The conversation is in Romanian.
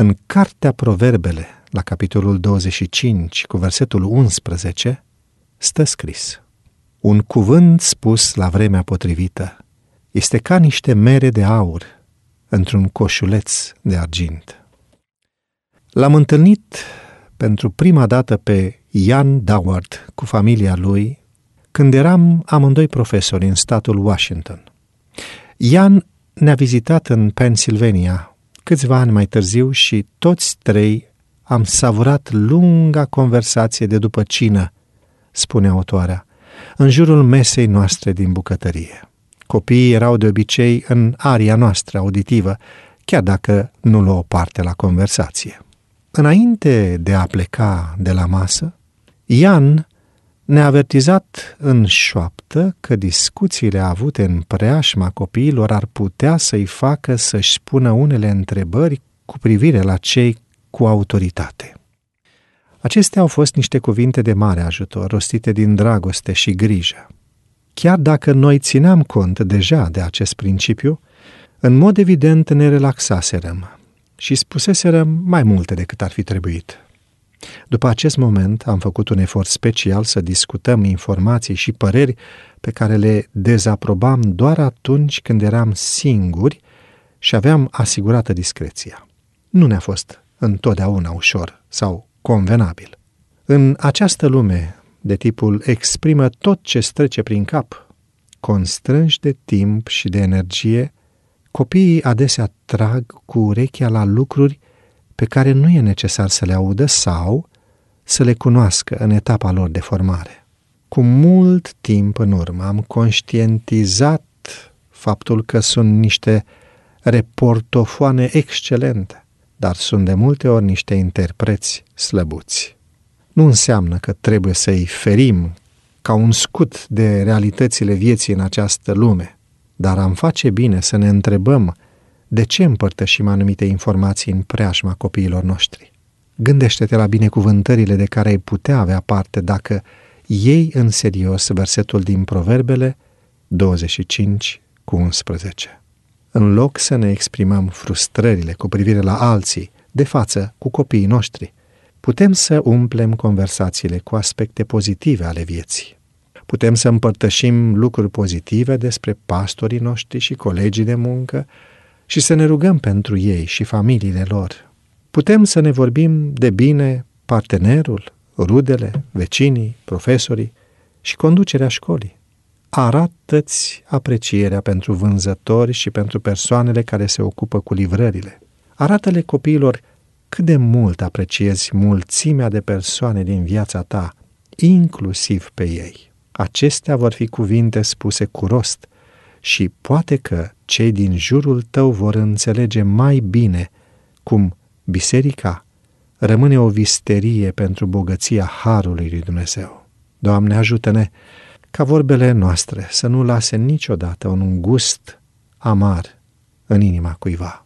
În Cartea Proverbele, la capitolul 25, cu versetul 11, stă scris Un cuvânt spus la vremea potrivită este ca niște mere de aur într-un coșuleț de argint. L-am întâlnit pentru prima dată pe Ian Doward cu familia lui când eram amândoi profesori în statul Washington. Ian ne-a vizitat în Pennsylvania, Câțiva ani mai târziu și toți trei am savurat lunga conversație de după cină, spune autoarea, în jurul mesei noastre din bucătărie. Copiii erau de obicei în aria noastră auditivă, chiar dacă nu luau parte la conversație. Înainte de a pleca de la masă, Ian ne-a avertizat în șoaptă că discuțiile avute în preașma copiilor ar putea să-i facă să-și pună unele întrebări cu privire la cei cu autoritate. Acestea au fost niște cuvinte de mare ajutor, rostite din dragoste și grijă. Chiar dacă noi țineam cont deja de acest principiu, în mod evident ne relaxaserăm și spuseserăm mai multe decât ar fi trebuit. După acest moment, am făcut un efort special să discutăm informații și păreri pe care le dezaprobam doar atunci când eram singuri și aveam asigurată discreția. Nu ne-a fost întotdeauna ușor sau convenabil. În această lume, de tipul exprimă tot ce strece prin cap, constrânși de timp și de energie, copiii adesea trag cu urechea la lucruri pe care nu e necesar să le audă sau să le cunoască în etapa lor de formare. Cu mult timp în urmă am conștientizat faptul că sunt niște reportofoane excelente, dar sunt de multe ori niște interpreți slăbuți. Nu înseamnă că trebuie să-i ferim ca un scut de realitățile vieții în această lume, dar am face bine să ne întrebăm de ce împărtășim anumite informații în preajma copiilor noștri. Gândește-te la binecuvântările de care ai putea avea parte dacă iei în serios versetul din Proverbele 25 cu 11. În loc să ne exprimăm frustrările cu privire la alții, de față cu copiii noștri, putem să umplem conversațiile cu aspecte pozitive ale vieții. Putem să împărtășim lucruri pozitive despre pastorii noștri și colegii de muncă, și să ne rugăm pentru ei și familiile lor. Putem să ne vorbim de bine partenerul, rudele, vecinii, profesorii și conducerea școlii. Arată-ți aprecierea pentru vânzători și pentru persoanele care se ocupă cu livrările. Arată-le copiilor cât de mult apreciezi mulțimea de persoane din viața ta, inclusiv pe ei. Acestea vor fi cuvinte spuse cu rost, și poate că cei din jurul tău vor înțelege mai bine cum biserica rămâne o visterie pentru bogăția harului lui Dumnezeu. Doamne, ajută-ne ca vorbele noastre să nu lase niciodată un gust amar în inima cuiva.